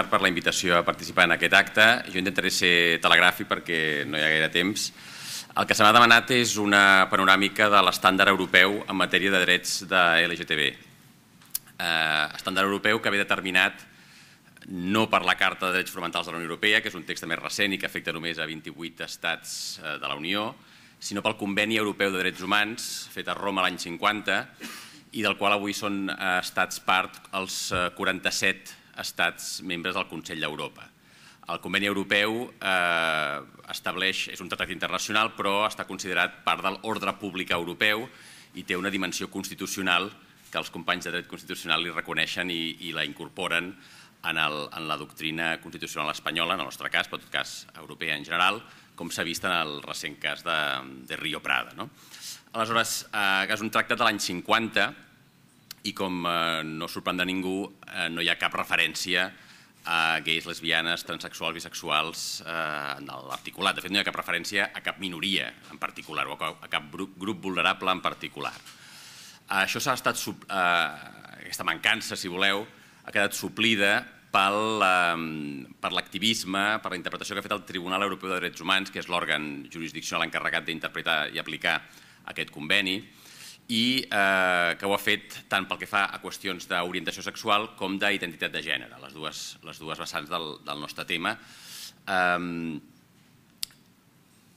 Bernat, per la invitació a participar en aquest acte. Jo intentaré ser telegràfic perquè no hi ha gaire temps. El que se m'ha demanat és una panoràmica de l'estàndard europeu en matèria de drets de LGTB. Eh, estàndard europeu que ve determinat no per la Carta de Drets Fonamentals de la Unió Europea, que és un text més recent i que afecta només a 28 estats eh, de la Unió, sinó pel Conveni Europeu de Drets Humans, fet a Roma l'any 50, i del qual avui són eh, estats part els 47 eh, estats membres del Consell d'Europa. El conveni europeu eh, estableix, és un tractat internacional, però està considerat part de l'ordre públic europeu i té una dimensió constitucional que els companys de dret constitucional li reconeixen i, i la incorporen en, el, en la doctrina constitucional espanyola, en el nostre cas, però en tot cas europea en general, com s'ha vist en el recent cas de, de Rio Prada. No? Aleshores, eh, és un tractat de l'any 50, i com eh, no no de ningú, eh, no hi ha cap referència a gais, lesbianes, transexuals, bisexuals eh, en l'articulat. De fet, no hi ha cap referència a cap minoria en particular o a cap grup, vulnerable en particular. això s'ha estat, eh, aquesta mancança, si voleu, ha quedat suplida pel, eh, per l'activisme, per la interpretació que ha fet el Tribunal Europeu de Drets Humans, que és l'òrgan jurisdiccional encarregat d'interpretar i aplicar aquest conveni, i eh, que ho ha fet tant pel que fa a qüestions d'orientació sexual com d'identitat de gènere, les dues, les dues vessants del, del nostre tema,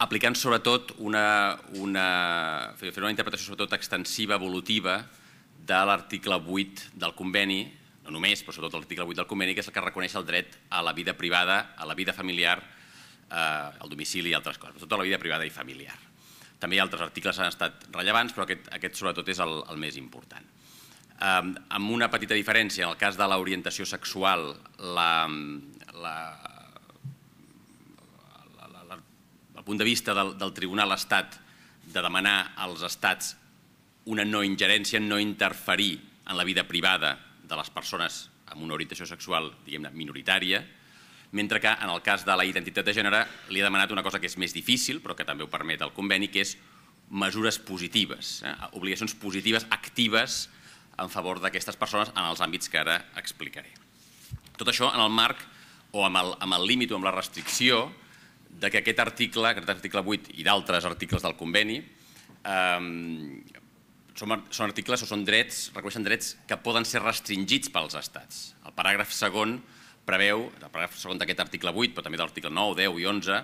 aplicant sobretot una, una, fer una interpretació sobretot extensiva, evolutiva, de l'article 8 del conveni, no només, però sobretot l'article 8 del conveni, que és el que reconeix el dret a la vida privada, a la vida familiar, eh, al domicili i altres coses, però tota la vida privada i familiar. També hi ha altres articles que han estat rellevants, però aquest, aquest sobretot és el, el més important. Um, amb una petita diferència, en el cas de l'orientació sexual, la, la, la, la, la, el punt de vista del, del Tribunal ha estat de demanar als estats una no ingerència, no interferir en la vida privada de les persones amb una orientació sexual diguem minoritària, mentre que en el cas de la identitat de gènere li he demanat una cosa que és més difícil, però que també ho permet el conveni, que és mesures positives, eh? obligacions positives, actives, en favor d'aquestes persones en els àmbits que ara explicaré. Tot això en el marc o amb el, amb el límit o amb la restricció de que aquest article, aquest article 8 i d'altres articles del conveni, eh, són, són articles o són drets, reconeixen drets que poden ser restringits pels estats. El paràgraf segon preveu, el paràgraf segon d'aquest article 8, però també de l'article 9, 10 i 11,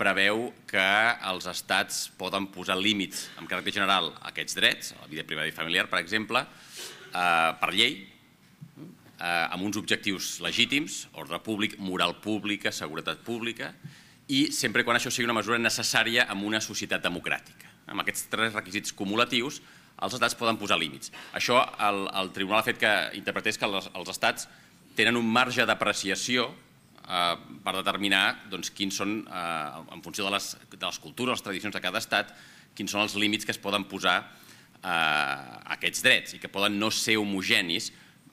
preveu que els estats poden posar límits en caràcter general a aquests drets, a la vida privada i familiar, per exemple, eh, per llei, eh, amb uns objectius legítims, ordre públic, moral pública, seguretat pública, i sempre quan això sigui una mesura necessària en una societat democràtica. Amb aquests tres requisits cumulatius, els estats poden posar límits. Això el, el tribunal ha fet que interpretés que els estats tenen un marge d'apreciació eh, per determinar doncs, quins són, eh, en funció de les, de les cultures, les tradicions de cada estat, quins són els límits que es poden posar eh, a aquests drets i que poden no ser homogenis,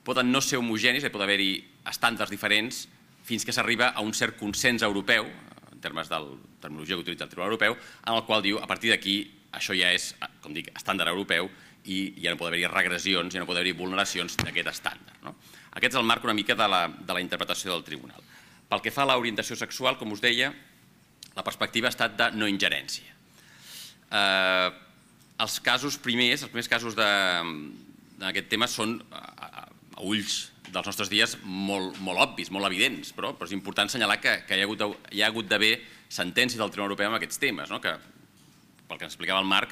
poden no ser homogenis, hi pot haver-hi estàndards diferents fins que s'arriba a un cert consens europeu, en termes de la terminologia que utilitza el Tribunal Europeu, en el qual diu a partir d'aquí això ja és, com dic, estàndard europeu i ja no pot haver-hi regressions, ja no pot haver-hi vulneracions d'aquest estàndard. No? Aquest és el marc una mica de la, de la interpretació del tribunal. Pel que fa a l'orientació sexual, com us deia, la perspectiva ha estat de no ingerència. Eh, els casos primers, els primers casos d'aquest tema són, a, a, a ulls dels nostres dies, molt, molt obvis, molt evidents, però, però és important assenyalar que, que hi ha hagut, hi ha hagut d'haver sentències del Tribunal Europeu en aquests temes, no? que, pel que ens explicava el Marc,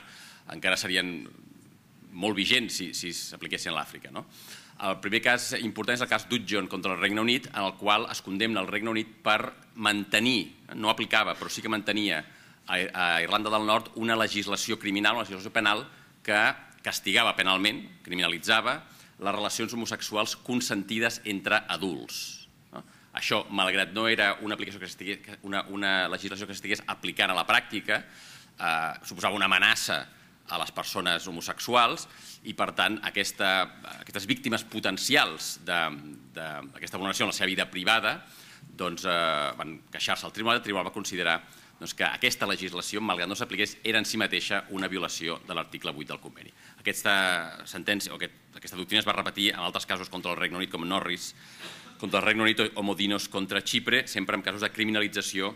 encara serien molt vigents si s'apliquessin a l'Àfrica. No? El primer cas important és el cas d'Udgeon contra el Regne Unit, en el qual es condemna el Regne Unit per mantenir, no aplicava, però sí que mantenia a Irlanda del Nord una legislació criminal, una legislació penal, que castigava penalment, criminalitzava, les relacions homosexuals consentides entre adults. Això, malgrat no era una, aplicació que estigués, una, una legislació que s'estigués aplicant a la pràctica, eh, suposava una amenaça a les persones homosexuals i, per tant, aquesta, aquestes víctimes potencials d'aquesta vulneració en la seva vida privada doncs, eh, van queixar-se al tribunal. El tribunal va considerar doncs, que aquesta legislació, malgrat no s'apliqués, era en si mateixa una violació de l'article 8 del conveni. Aquesta sentència, o aquest, aquesta doctrina es va repetir en altres casos contra el Regne Unit, com Norris, contra el Regne Unit o Modinos contra Xipre, sempre en casos de criminalització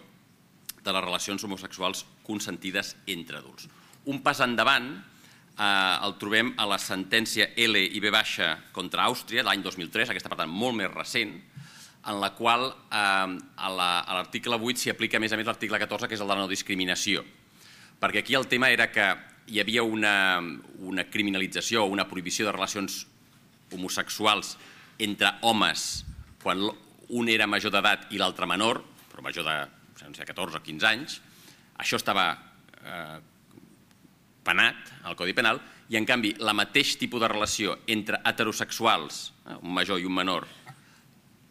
de les relacions homosexuals consentides entre adults. Un pas endavant eh, el trobem a la sentència L i B baixa contra Àustria l'any 2003, aquesta per tant molt més recent, en la qual eh, a l'article la, 8 s'hi aplica a més a més l'article 14, que és el de la no discriminació. Perquè aquí el tema era que hi havia una, una criminalització o una prohibició de relacions homosexuals entre homes quan un era major d'edat i l'altre menor, però major de no sé, 14 o 15 anys. Això estava eh, penat al Codi Penal i, en canvi, la mateix tipus de relació entre heterosexuals, eh, un major i un menor,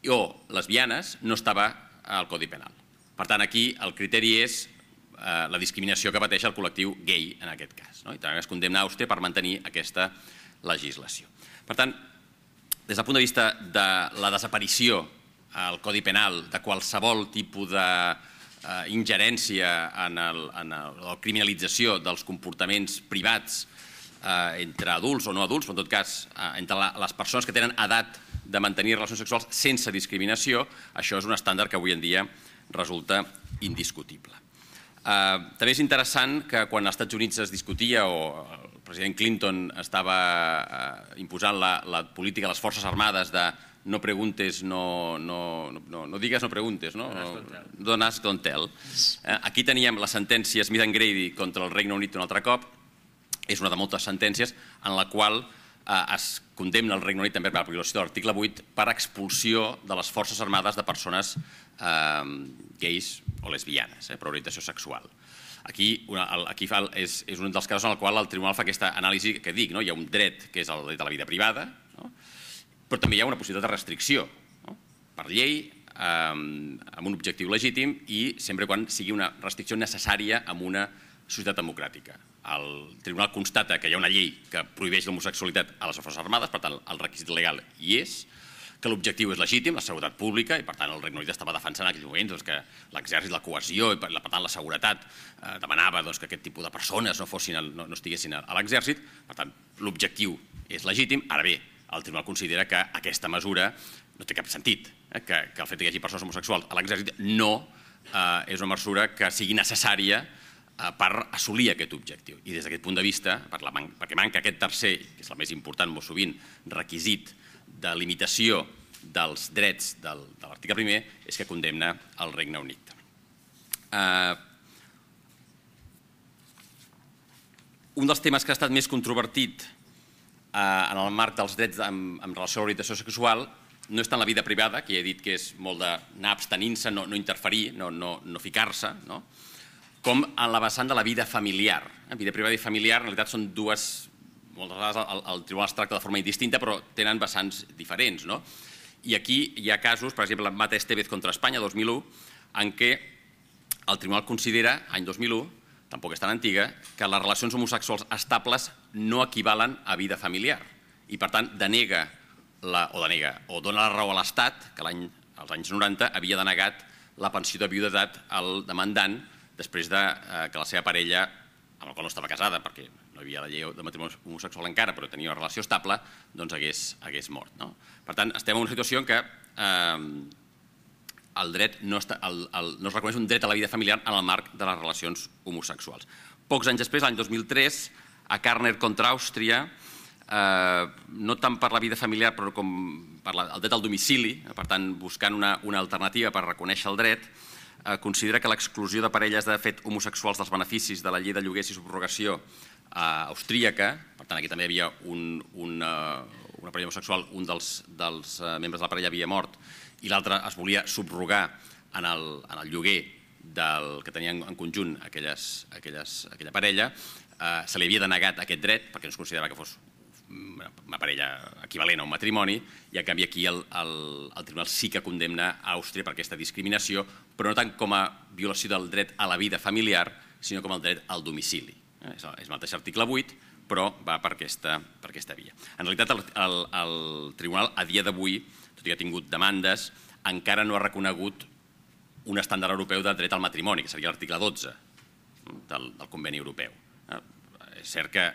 o lesbianes, no estava al Codi Penal. Per tant, aquí el criteri és eh, la discriminació que pateix el col·lectiu gay en aquest cas. No? I també es condemna Àustria per mantenir aquesta legislació. Per tant, des del punt de vista de la desaparició al Codi Penal de qualsevol tipus de eh, ingerència en, el, en el, la criminalització dels comportaments privats eh, entre adults o no adults, però en tot cas eh, entre la, les persones que tenen edat de mantenir relacions sexuals sense discriminació, això és un estàndard que avui en dia resulta indiscutible. Eh, també és interessant que quan als Estats Units es discutia o el president Clinton estava eh, imposant la, la política a les forces armades de no preguntes, no, no, no, no digues, no preguntes, no? Don't ask, don't tell. Eh, aquí teníem la sentència Smith and Grady contra el Regne Unit un altre cop, és una de moltes sentències en la qual eh, es condemna el Regne Unit també per la violació de l'article 8 per expulsió de les forces armades de persones eh, gais o lesbianes, eh, per orientació sexual. Aquí, una, aquí fa, és, és un dels casos en el qual el tribunal fa aquesta anàlisi que dic, no? hi ha un dret que és el de la vida privada, no? però també hi ha una possibilitat de restricció no? per llei, amb un objectiu legítim i sempre quan sigui una restricció necessària en una societat democràtica. El tribunal constata que hi ha una llei que prohibeix l'homosexualitat a les forces armades, per tant el requisit legal hi és, que l'objectiu és legítim, la seguretat pública, i per tant el Regne Unit estava defensant en aquells moments doncs, que l'exèrcit, la cohesió i per tant la seguretat eh, demanava doncs, que aquest tipus de persones no, fossin, no, no estiguessin a l'exèrcit, per tant l'objectiu és legítim, ara bé, el Tribunal considera que aquesta mesura no té cap sentit, eh? que, que el fet que hi hagi persones homosexuals a l'exèrcit no eh, és una mesura que sigui necessària eh, per assolir aquest objectiu. I des d'aquest punt de vista, per la man perquè manca aquest tercer, que és el més important molt sovint, requisit de limitació dels drets del, de l'article primer, és que condemna el Regne Unit. Eh, un dels temes que ha estat més controvertit Eh, en el marc dels drets en, amb relació a l'orientació sexual no és tant la vida privada, que ja he dit que és molt d'anar abstenint-se, no, no interferir, no, no, no ficar-se, no? com en la vessant de la vida familiar. La eh? Vida privada i familiar en realitat són dues... Moltes vegades el, el tribunal es tracta de forma indistinta, però tenen vessants diferents. No? I aquí hi ha casos, per exemple, Mata Estevez contra Espanya, 2001, en què el tribunal considera, any 2001, tampoc és tan antiga, que les relacions homosexuals estables no equivalen a vida familiar i, per tant, denega la, o denega, o dona la raó a l'Estat, que l'any als anys 90 havia denegat la pensió de viudetat al demandant després de eh, que la seva parella, amb la qual no estava casada, perquè no hi havia la llei de matrimoni homosexual encara, però tenia una relació estable, doncs hagués, hagués mort. No? Per tant, estem en una situació en què eh, el dret no, està, el, el, no es reconeix un dret a la vida familiar en el marc de les relacions homosexuals. Pocs anys després, l'any 2003, a Karner contra Àustria, eh, no tant per la vida familiar però com per la, el dret al domicili, eh, per tant buscant una, una alternativa per reconèixer el dret, eh, considera que l'exclusió de parelles de fet homosexuals dels beneficis de la llei de lloguers i subrogació eh, austríaca, per tant aquí també hi havia un, un, uh, una parella homosexual, un dels, dels eh, membres de la parella havia mort i l'altre es volia subrogar en el, en el lloguer del que tenien en conjunt aquelles, aquelles, aquella parella, eh, se li havia denegat aquest dret perquè no es considerava que fos una parella equivalent a un matrimoni i en canvi aquí el, el, el tribunal sí que condemna a Àustria per aquesta discriminació però no tant com a violació del dret a la vida familiar sinó com el dret al domicili. Eh, és el mateix article 8 però va per aquesta, per aquesta via. En realitat, el, el, el tribunal, a dia d'avui, tot i que ha tingut demandes, encara no ha reconegut un estàndard europeu de dret al matrimoni, que seria l'article 12 del, del conveni europeu. Eh, és cert que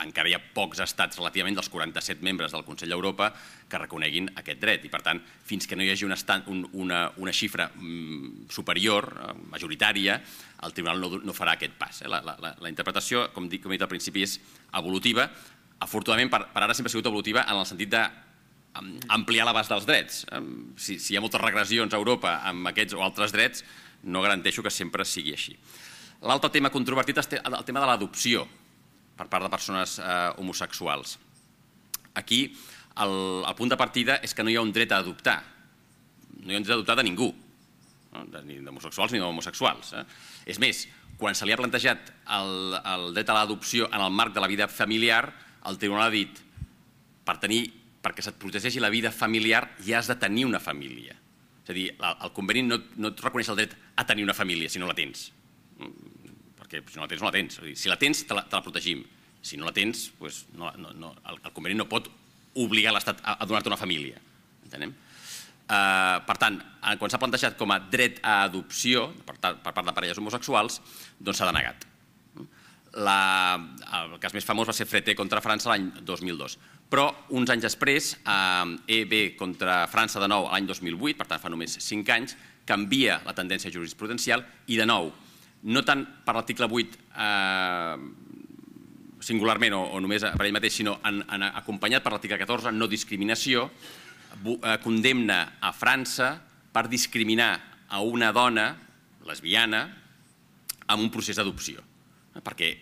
encara hi ha pocs estats relativament dels 47 membres del Consell d'Europa que reconeguin aquest dret i per tant fins que no hi hagi una, una, una xifra mm, superior, eh, majoritària, el tribunal no, no farà aquest pas. Eh? La, la, la, la interpretació, com, dic, com he dit al principi, és evolutiva. Afortunadament, per, per ara sempre ha sigut evolutiva en el sentit de ampliar l'abast dels drets. Si, si hi ha moltes regressions a Europa amb aquests o altres drets, no garanteixo que sempre sigui així. L'altre tema controvertit és el tema de l'adopció per part de persones eh, homosexuals. Aquí el, el punt de partida és que no hi ha un dret a adoptar. No hi ha un dret a adoptar de ningú, no? de, ni d'homosexuals ni d'homosexuals. Eh? És més, quan se li ha plantejat el, el dret a l'adopció en el marc de la vida familiar, el tribunal ha dit per tenir, perquè se't protegeixi la vida familiar ja has de tenir una família. És a dir, el, el conveni no, no et reconeix el dret a tenir una família si no la tens. Mm perquè si no la tens, no la tens. O sigui, si la tens, te la, te la protegim. Si no la tens, doncs no, no, no, el, el conveni no pot obligar l'Estat a, a donar-te una família. Entenem? Uh, per tant, eh, quan s'ha plantejat com a dret a adopció per, per part de parelles homosexuals, doncs s'ha denegat. La, el cas més famós va ser Freté contra França l'any 2002. Però uns anys després, eh, EB contra França de nou l'any 2008, per tant fa només 5 anys, canvia la tendència jurisprudencial i de nou no tant per l'article 8 eh, singularment o, o només per ell mateix, sinó en, en, acompanyat per l'article 14, no discriminació, eh, condemna a França per discriminar a una dona lesbiana amb un procés d'adopció. Eh, perquè,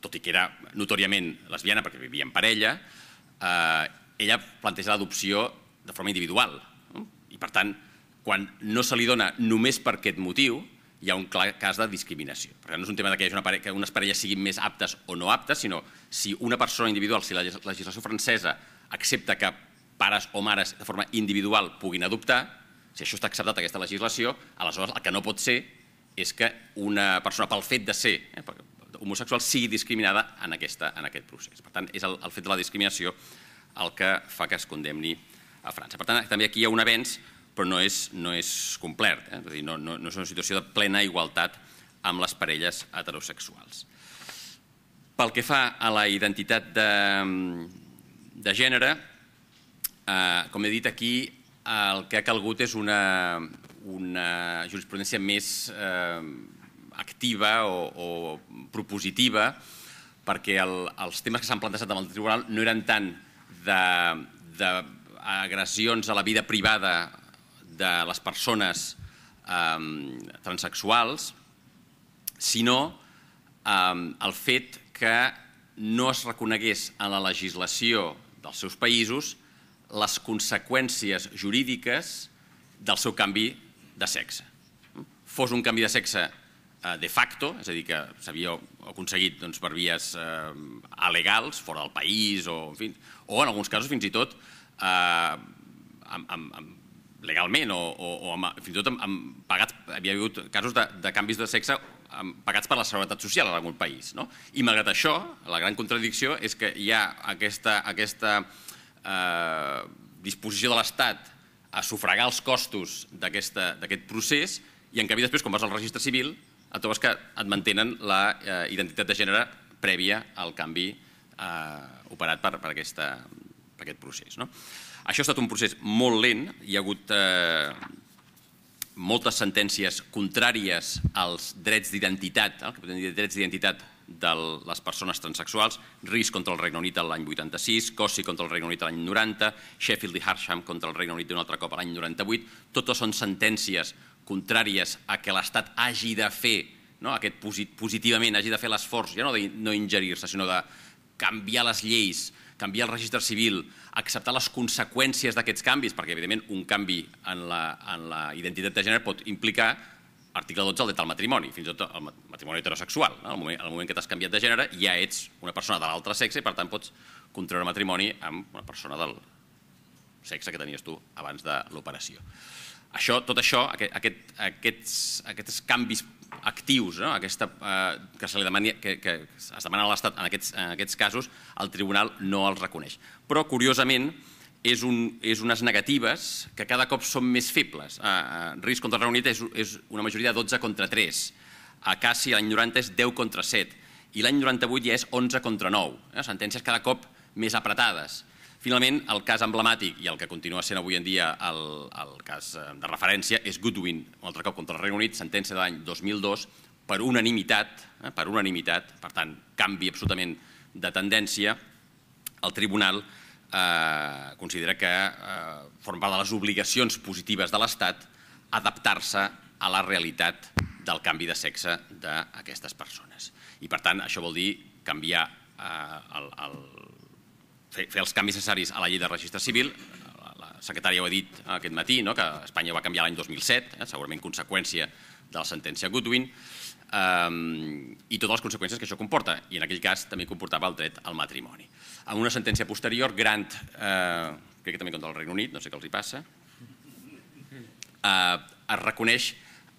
tot i que era notòriament lesbiana perquè vivia en parella, eh, ella planteja l'adopció de forma individual. No? I, per tant, quan no se li dona només per aquest motiu, hi ha un clar cas de discriminació. Per tant, no és un tema que, una parella, que unes parelles siguin més aptes o no aptes, sinó si una persona individual, si la legislació francesa accepta que pares o mares de forma individual puguin adoptar, si això està acceptat aquesta legislació, aleshores el que no pot ser és que una persona, pel fet de ser eh, homosexual, sigui discriminada en, aquesta, en aquest procés. Per tant, és el, el fet de la discriminació el que fa que es condemni a França. Per tant, també aquí hi ha un avenç però no és, no és complet, eh? és dir, no, no, no és una situació de plena igualtat amb les parelles heterosexuals. Pel que fa a la identitat de, de gènere, eh, com he dit aquí, el que ha calgut és una, una jurisprudència més eh, activa o, o propositiva perquè el, els temes que s'han plantejat amb el tribunal no eren tant d'agressions a la vida privada de les persones eh, transexuals, sinó eh, el fet que no es reconegués en la legislació dels seus països les conseqüències jurídiques del seu canvi de sexe. Fos un canvi de sexe eh, de facto, és a dir, que s'havia aconseguit doncs, per vies eh, alegals, fora del país, o, en fi, o en alguns casos fins i tot eh, amb, amb, amb legalment o, o, o amb, fins i tot amb, amb pagats, havia hagut casos de, de canvis de sexe amb, pagats per la seguretat social en algun país. No? I malgrat això, la gran contradicció és que hi ha aquesta, aquesta eh, disposició de l'Estat a sufragar els costos d'aquest procés i en canvi després quan vas al registre civil et trobes que et mantenen la eh, identitat de gènere prèvia al canvi eh, operat per, per, aquesta, per aquest procés. No? Això ha estat un procés molt lent, hi ha hagut eh, moltes sentències contràries als drets d'identitat, eh, el que podem dir drets d'identitat de les persones transsexuals, RIS contra el Regne Unit l'any 86, Cossi contra el Regne Unit l'any 90, Sheffield i Harsham contra el Regne Unit d'un altre cop l'any 98, totes són sentències contràries a que l'Estat hagi de fer no, aquest posit positivament, hagi de fer l'esforç, ja no d'ingerir-se, sinó de canviar les lleis, canviar el registre civil, acceptar les conseqüències d'aquests canvis, perquè evidentment un canvi en la, en la identitat de gènere pot implicar article 12 del dret al matrimoni, fins i tot el matrimoni heterosexual. No? En, el moment, el moment que t'has canviat de gènere ja ets una persona de l'altre sexe i per tant pots contraure matrimoni amb una persona del sexe que tenies tu abans de l'operació. Això, tot això, aquest, aquests, aquests canvis actius, no? Aquesta, eh, que, se li demani, que, que es demana a l'Estat en, aquests, en aquests casos, el tribunal no els reconeix. Però, curiosament, és, un, és unes negatives que cada cop són més febles. Eh, eh, risc contra el és, és una majoria de 12 contra 3. A Cassi l'any 90 és 10 contra 7 i l'any 98 ja és 11 contra 9. Eh, sentències cada cop més apretades. Finalment, el cas emblemàtic i el que continua sent avui en dia el, el cas eh, de referència és Goodwin, un altre cop contra el Regne Unit, sentència de l'any 2002, per unanimitat, eh, per unanimitat, per tant, canvi absolutament de tendència, el Tribunal eh, considera que eh, forma part de les obligacions positives de l'Estat adaptar-se a la realitat del canvi de sexe d'aquestes persones. I per tant, això vol dir canviar eh, el, el, fer, fer els canvis necessaris a la llei de registre civil. La, la secretària ho ha dit aquest matí, no? que Espanya va canviar l'any 2007, eh? segurament conseqüència de la sentència Goodwin, eh, i totes les conseqüències que això comporta. I en aquell cas també comportava el dret al matrimoni. Amb una sentència posterior, Grant, eh, crec que també contra el Regne Unit, no sé què els hi passa, eh, es reconeix,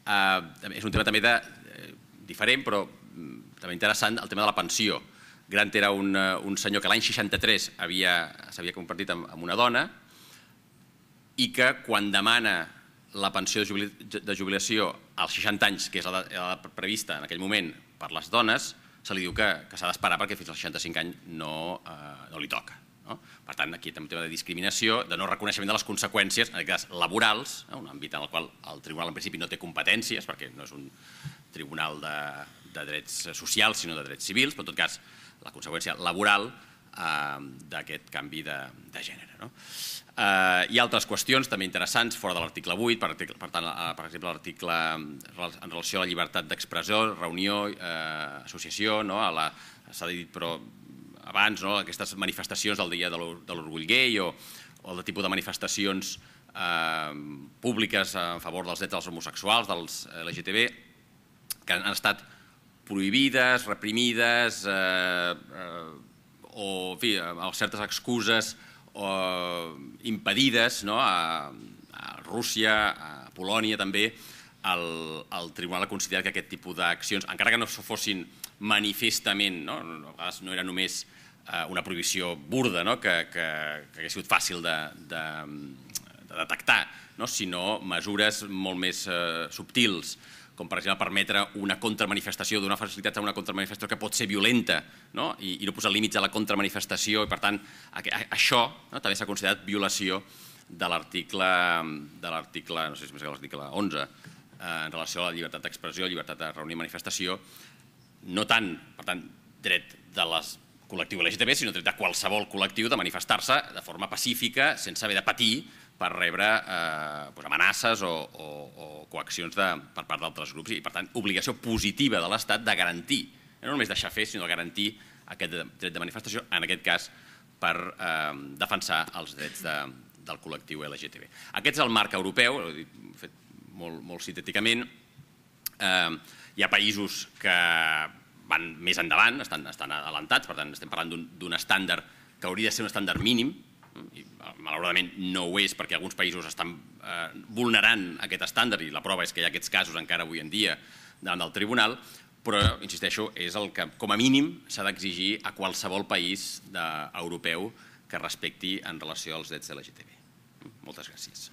eh, és un tema també de, eh, diferent, però mm, també interessant, el tema de la pensió Grant era un, eh, un senyor que l'any 63 s'havia compartit amb, amb una dona i que quan demana la pensió de jubilació als 60 anys, que és la, la prevista en aquell moment per les dones, se li diu que, que s'ha d'esperar perquè fins als 65 anys no, eh, no li toca. No? Per tant, aquí també un tema de discriminació, de no reconeixement de les conseqüències, en aquest cas laborals, no? Eh, un àmbit en el qual el tribunal en principi no té competències, perquè no és un tribunal de, de drets socials, sinó de drets civils, però en tot cas la conseqüència laboral eh, d'aquest canvi de, de gènere. No? Eh, hi ha altres qüestions també interessants fora de l'article 8, per, article, per, tant, eh, per exemple, l'article en relació a la llibertat d'expressió, reunió, eh, associació, no? s'ha dit però abans, no? aquestes manifestacions del dia de l'orgull gay o, o el tipus de manifestacions eh, públiques en favor dels drets dels homosexuals, dels LGTB, que han estat prohibides, reprimides, eh, eh, o en fi, amb eh, certes excuses o impedides no? a, a Rússia, a Polònia també, el, el tribunal ha considerat que aquest tipus d'accions, encara que no fossin manifestament, no? a vegades no era només eh, una prohibició burda, no? que, que, que hagués sigut fàcil de, de, de detectar, no? sinó mesures molt més eh, subtils, com per exemple permetre una contramanifestació, donar facilitat a una contramanifestació que pot ser violenta no? I, i no posar límits a la contramanifestació i per tant a, a, això no? també s'ha considerat violació de l'article de l'article no sé si l'article 11 eh, en relació a la llibertat d'expressió, llibertat de reunir manifestació, no tant, per tant, dret de les col·lectiu LGTB, sinó dret de qualsevol col·lectiu de manifestar-se de forma pacífica, sense haver de patir per rebre eh, doncs amenaces o, o, o coaccions de, per part d'altres grups i, per tant, obligació positiva de l'Estat de garantir, eh, no només deixar fer, sinó garantir aquest dret de manifestació, en aquest cas per eh, defensar els drets de, del col·lectiu LGTB. Aquest és el marc europeu, ho he fet molt, molt sintèticament. Eh, hi ha països que van més endavant, estan, estan adelantats, per tant estem parlant d'un estàndard que hauria de ser un estàndard mínim, eh, i malauradament no ho és perquè alguns països estan eh, vulnerant aquest estàndard i la prova és que hi ha aquests casos encara avui en dia davant del tribunal, però, insisteixo, és el que com a mínim s'ha d'exigir a qualsevol país europeu que respecti en relació als drets de LGTB. Moltes gràcies.